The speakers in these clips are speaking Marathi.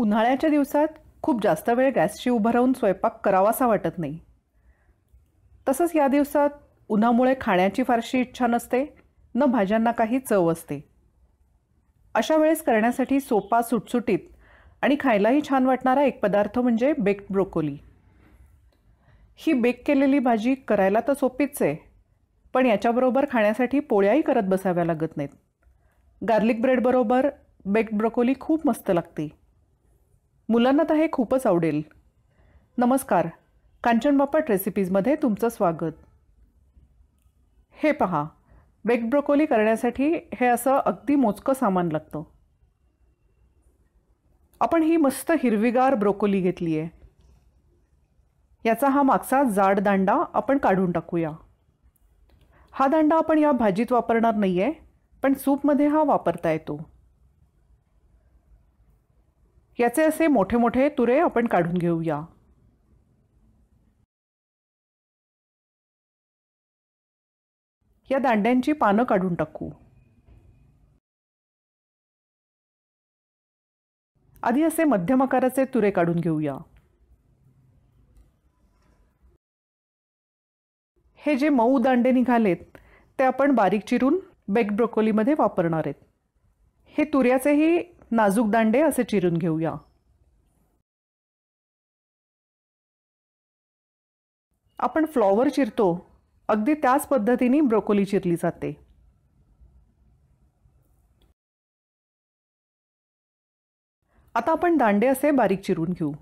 उन्हाळ्याच्या दिवसात खूप जास्त वेळ गॅसची उभं राहून स्वयंपाक करावासा वाटत नाही तसंच या दिवसात उन्हामुळे खाण्याची फारशी इच्छा नसते न भाज्यांना काही चव असते अशा वेळेस करण्यासाठी सोपा सुटसुटीत आणि खायलाही छान वाटणारा एक पदार्थ म्हणजे बेक्ड ब्रोकोली ही बेक केलेली भाजी करायला तर सोपीच आहे पण याच्याबरोबर खाण्यासाठी पोळ्याही करत बसाव्या लागत नाहीत गार्लिक ब्रेडबरोबर बेक्ड ब्रोकोली खूप मस्त लागते मुलांना तर हे खूपच आवडेल नमस्कार कांचन रेसिपीजमध्ये तुमचं स्वागत हे पहा वेग ब्रोकोली करण्यासाठी हे असं अगदी मोजकं सामान लागतं आपण ही मस्त हिरवीगार ब्रोकोली घेतली आहे याचा हा मागचा जाड दांडा आपण काढून टाकूया हा दांडा आपण या भाजीत वापरणार नाही आहे पण सूपमध्ये हा वापरता येतो याचे असे मोठे मोठे तुरे आपण काढून घेऊया या दांड्यांची पानं काढून टाकू आधी असे मध्यम आकाराचे तुरे काढून घेऊया हे जे मऊ दांडे निघालेत ते आपण बारीक चिरून बेक ब्रोकोलीमध्ये वापरणार आहेत हे तुऱ्याचेही नाजूक दांडे असे चिरून घेऊया आपण फ्लॉवर चिरतो अगदी त्याच पद्धतीने ब्रोकोली चिरली जाते आता आपण दांडे असे बारीक चिरून घेऊ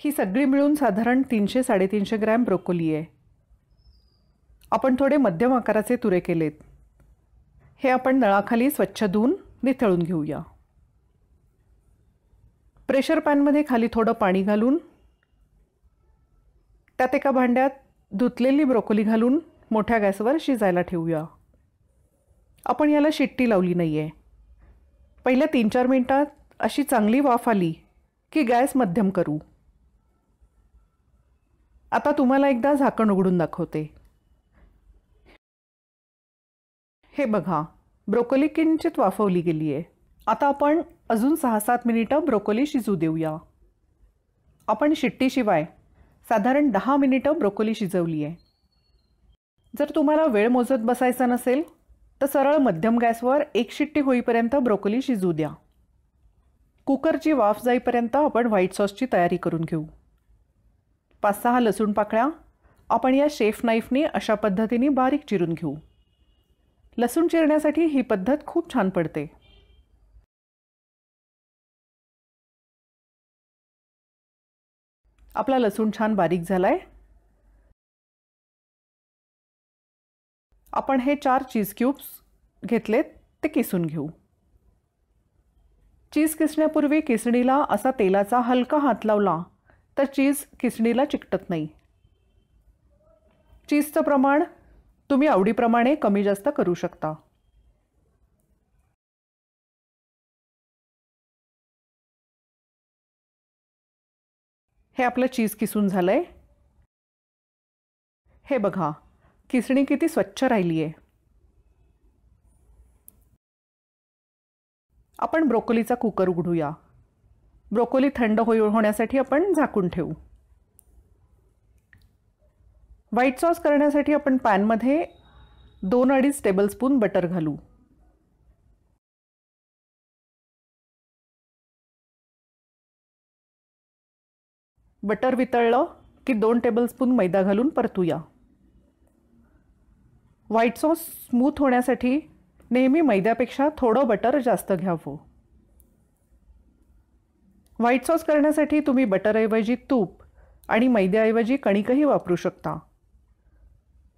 ही सगळी मिळून साधारण तीनशे साडेतीनशे ग्रॅम ब्रोकोली आहे आपण थोडे मध्यम आकाराचे तुरे केलेत हे आपण नळाखाली स्वच्छ धुवून निथळून घेऊया प्रेशर पॅनमध्ये खाली थोडं पाणी घालून त्यात एका भांड्यात धुतलेली ब्रोकोली घालून मोठ्या गॅसवर शिजायला ठेवूया आपण याला शिट्टी लावली नाही आहे पहिल्या तीन चार मिनटात अशी चांगली वाफ आली की गॅस मध्यम करू आता तुम्हाला एकदा झाकण उघडून दाखवते हे बघा ब्रोकोली किंचित वाफवली गेली आहे आता आपण अजून सहा सात मिनिटं ब्रोकोली शिजू देऊया आपण शिट्टीशिवाय साधारण दहा मिनिटं ब्रोकोली शिजवली आहे जर तुम्हाला वेळ मोजत बसायचा नसेल तर सरळ मध्यम गॅसवर एक शिट्टी होईपर्यंत ब्रोकोली शिजू द्या कुकरची वाफ जाईपर्यंत आपण व्हाईट सॉसची तयारी करून घेऊ पाच सहा लसूण पाकळ्या आपण या शेफ नाईफने अशा पद्धतीने बारीक चिरून घेऊ लसूण चिरण्यासाठी ही पद्धत खूप छान पडते आपला लसूण छान बारीक झालाय आपण हे चार चीज क्यूब्स घेतलेत ते किसून घेऊ चीज किसण्यापूर्वी किसणीला असा तेलाचा हलका हात लावला तर चीज किसणीला चिकटत नाही चीजचं प्रमाण तुम्ही आवडीप्रमाणे कमी जास्त करू शकता हे आपलं चीज किसून झालं आहे हे बघा किसणी किती स्वच्छ राहिली आहे आपण ब्रोकोलीचा कुकर उघडूया ब्रोकोली थंड होई होण्यासाठी आपण झाकून ठेवू व्हाईट सॉस करण्यासाठी आपण पॅनमध्ये दोन अडीच टेबलस्पून बटर घालू बटर वितळलं की दोन टेबलस्पून मैदा घालून परतूया व्हाईट सॉस स्मूथ होण्यासाठी नेहमी मैद्यापेक्षा थोडं बटर जास्त घ्यावं व्हाईट सॉस करण्यासाठी तुम्ही बटरऐवजी तूप आणि मैद्याऐवजी कणिकही वापरू शकता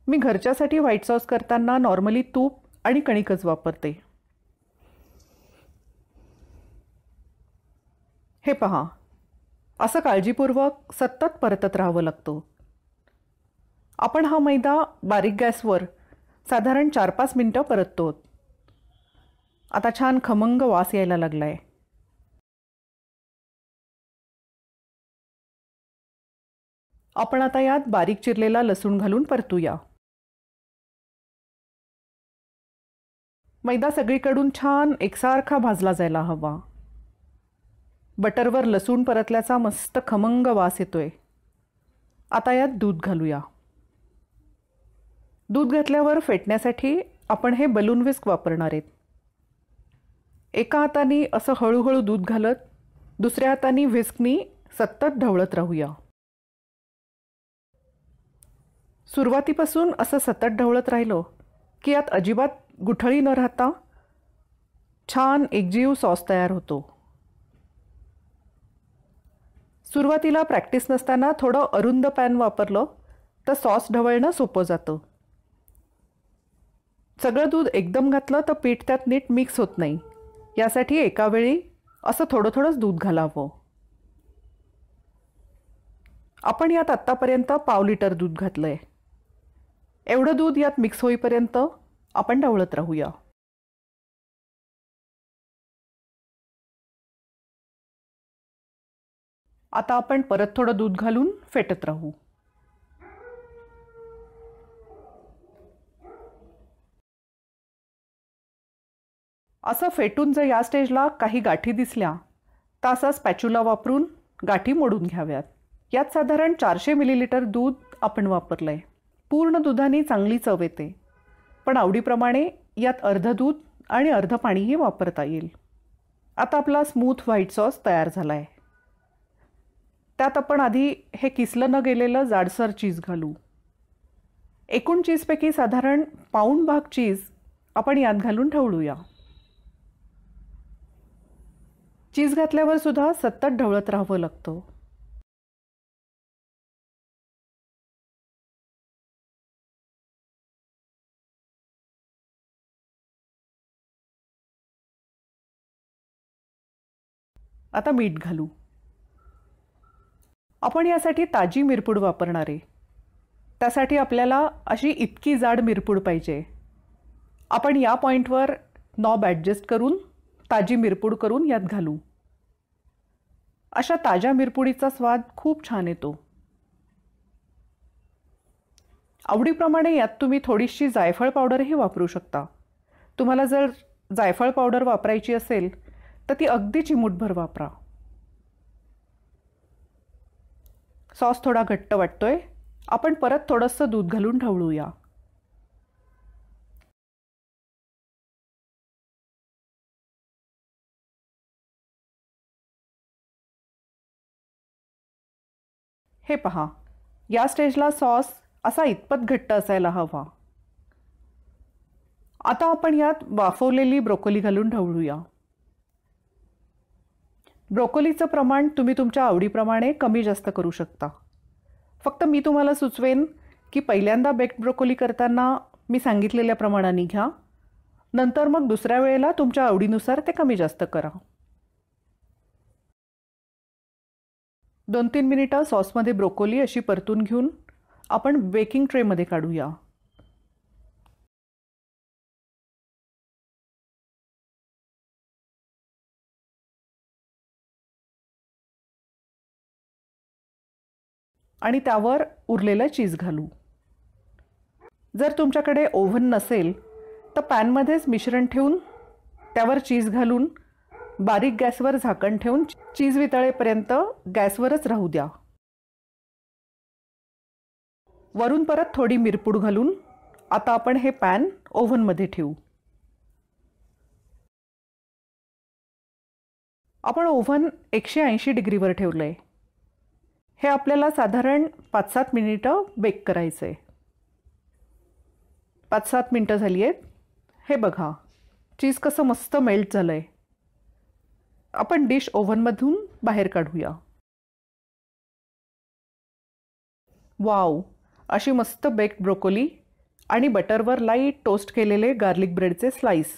मी घरच्यासाठी व्हाईट सॉस करताना नॉर्मली तूप आणि कणिकच वापरते हे पहा असं काळजीपूर्वक सतत परतत राहावं लागतं आपण हा मैदा बारीक गॅसवर साधारण चार पाच मिनटं परततो आता छान खमंग वास यायला लागला आहे आपण आता यात बारीक चिरलेला लसूण घालून परतूया मैदा सगळीकडून छान एकसारखा भाजला जायला हवा बटरवर लसूण परतल्याचा मस्त खमंग वास येतोय आता यात दूध घालूया दूध घातल्यावर फेटण्यासाठी आपण हे बलून विस्क वापरणार आहेत एका हाताने असं हळूहळू दूध घालत दुसऱ्या हाताने व्हिस्कनी सतत ढवळत राहूया सुरुवातीपासून असं सतत ढवळत राहिलो की यात अजिबात गुठळी न राहता छान एकजीव सॉस तयार होतो सुरुवातीला प्रॅक्टिस नसताना थोडं अरुंद पॅन वापरलं तर सॉस ढवळणं सोपं जातं सगळं दूध एकदम घातलं तर पीठ त्यात नीट मिक्स होत नाही यासाठी एकावेळी असं थोडं थोडंच दूध घालावं आपण यात आत्तापर्यंत पाव लिटर दूध घातलं आहे एवढं दूध यात मिक्स होईपर्यंत आपण डवळत राहूया आता आपण परत थोडं दूध घालून फेटत राहू असं फेटून जर या स्टेजला काही गाठी दिसल्या तर असा स्पॅच्युला वापरून गाठी मोडून घ्याव्यात यात साधारण चारशे मिलीलिटर दूध आपण वापरलं आहे पूर्ण दुधाने चांगली चव येते पण आवडीप्रमाणे यात अर्ध दूध आणि अर्ध पाणीही वापरता येईल आता आपला स्मूथ व्हाईट सॉस तयार झाला आहे त्यात आपण आधी हे किसलं न गेलेलं जाडसर चीज घालू एकूण चीजपैकी साधारण पाऊण भाग चीज आपण यात घालून ढवळूया चीज घातल्यावर सुद्धा सतत ढवळत राहावं लागतं आता मीठ घालू आपण यासाठी ताजी मिरपूड वापरणार आहे त्यासाठी आपल्याला अशी इतकी जाड मिरपूड पाहिजे आपण या पॉईंटवर नॉब ॲडजस्ट करून ताजी मिरपूड करून यात घालू अशा ताज्या मिरपुडीचा स्वाद खूप छान येतो आवडीप्रमाणे यात तुम्ही थोडीशी जायफळ पावडरही वापरू शकता तुम्हाला जर जायफळ पावडर वापरायची असेल तर ती अगदी चिमूटभर वापरा सॉस थोडा घट्ट वाटतोय आपण परत थोडंसं दूध घालून ढवळूया हे पहा या स्टेजला सॉस असा इतपत घट्ट असायला हवा आता आपण यात वाफवलेली ब्रोकोली घालून ढवळूया ब्रोकोलीचं प्रमाण तुम्ही तुमच्या आवडीप्रमाणे कमी जास्त करू शकता फक्त मी तुम्हाला सुचवेन की पहिल्यांदा बेक्ड ब्रोकोली करताना मी सांगितलेल्या प्रमाणाने घ्या नंतर मग दुसऱ्या वेळेला तुमच्या आवडीनुसार ते कमी जास्त करा दोन तीन मिनिटं सॉसमध्ये ब्रोकोली अशी परतून घेऊन आपण बेकिंग ट्रेमध्ये काढूया आणि त्यावर उरलेलं चीज घालू जर तुमच्याकडे ओव्हन नसेल तर पॅनमध्येच मिश्रण ठेवून त्यावर चीज घालून बारीक गॅसवर झाकण ठेवून चीज वितळेपर्यंत गॅसवरच राहू द्या वरून परत थोडी मिरपूड घालून आता आपण हे पॅन ओव्हनमध्ये ठेवू आपण ओव्हन एकशे ऐंशी डिग्रीवर ठेवलं आहे हे आपल्याला साधारण पाच सात मिनिटं बेक करायचं आहे पाच सात मिनटं झाली आहेत हे बघा चीज कसं मस्त मेल्ट झालं आहे आपण डिश ओव्हनमधून बाहेर काढूया वाव अशी मस्त बेक्ड ब्रोकोली आणि बटरवर लाईट टोस्ट केलेले गार्लिक ब्रेडचे स्लाईस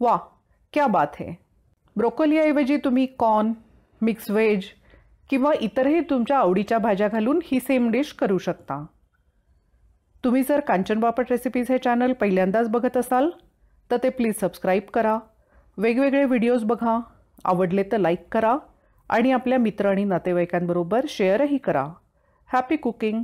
वा क्या बात है ब्रोकोलीऐवजी तुम्ही कॉर्न मिक्स व्हेज किंवा इतरही तुमच्या आवडीच्या भाज्या घालून ही सेम डिश करू शकता तुम्ही जर कांचन बापट रेसिपीज हे चॅनल पहिल्यांदाच बघत असाल तर ते प्लीज सबस्क्राईब करा वेगवेगळे व्हिडिओज बघा आवडले तर लाईक करा आणि आपल्या मित्र आणि नातेवाईकांबरोबर शेअरही करा हॅपी कुकिंग